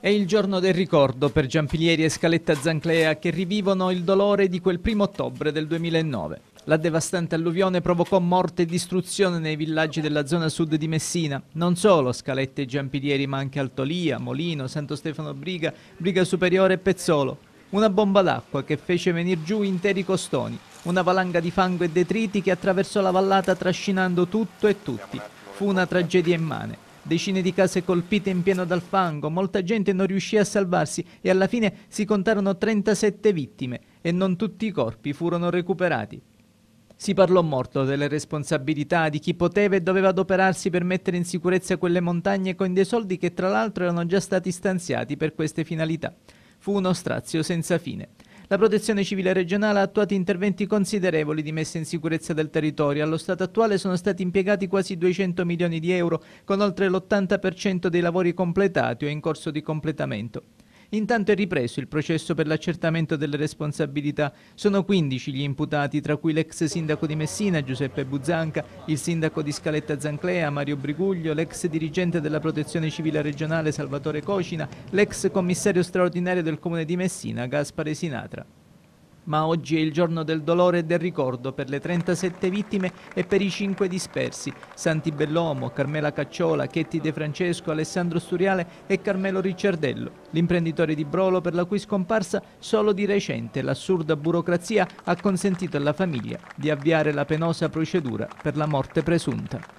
È il giorno del ricordo per Giampilieri e Scaletta Zanclea che rivivono il dolore di quel primo ottobre del 2009. La devastante alluvione provocò morte e distruzione nei villaggi della zona sud di Messina. Non solo Scaletta e Giampilieri ma anche Altolia, Molino, Santo Stefano Briga, Briga Superiore e Pezzolo. Una bomba d'acqua che fece venir giù interi costoni. Una valanga di fango e detriti che attraversò la vallata trascinando tutto e tutti. Fu una tragedia immane. Decine di case colpite in pieno dal fango, molta gente non riuscì a salvarsi e alla fine si contarono 37 vittime e non tutti i corpi furono recuperati. Si parlò molto delle responsabilità di chi poteva e doveva adoperarsi per mettere in sicurezza quelle montagne con dei soldi che tra l'altro erano già stati stanziati per queste finalità. Fu uno strazio senza fine. La protezione civile regionale ha attuato interventi considerevoli di messa in sicurezza del territorio. Allo stato attuale sono stati impiegati quasi 200 milioni di euro, con oltre l'80% dei lavori completati o in corso di completamento. Intanto è ripreso il processo per l'accertamento delle responsabilità. Sono 15 gli imputati, tra cui l'ex sindaco di Messina Giuseppe Buzzanca, il sindaco di Scaletta Zanclea Mario Briguglio, l'ex dirigente della protezione civile regionale Salvatore Cocina, l'ex commissario straordinario del comune di Messina Gaspare Sinatra ma oggi è il giorno del dolore e del ricordo per le 37 vittime e per i 5 dispersi, Santi Bellomo, Carmela Cacciola, Chetti De Francesco, Alessandro Sturiale e Carmelo Ricciardello, l'imprenditore di Brolo per la cui scomparsa solo di recente l'assurda burocrazia ha consentito alla famiglia di avviare la penosa procedura per la morte presunta.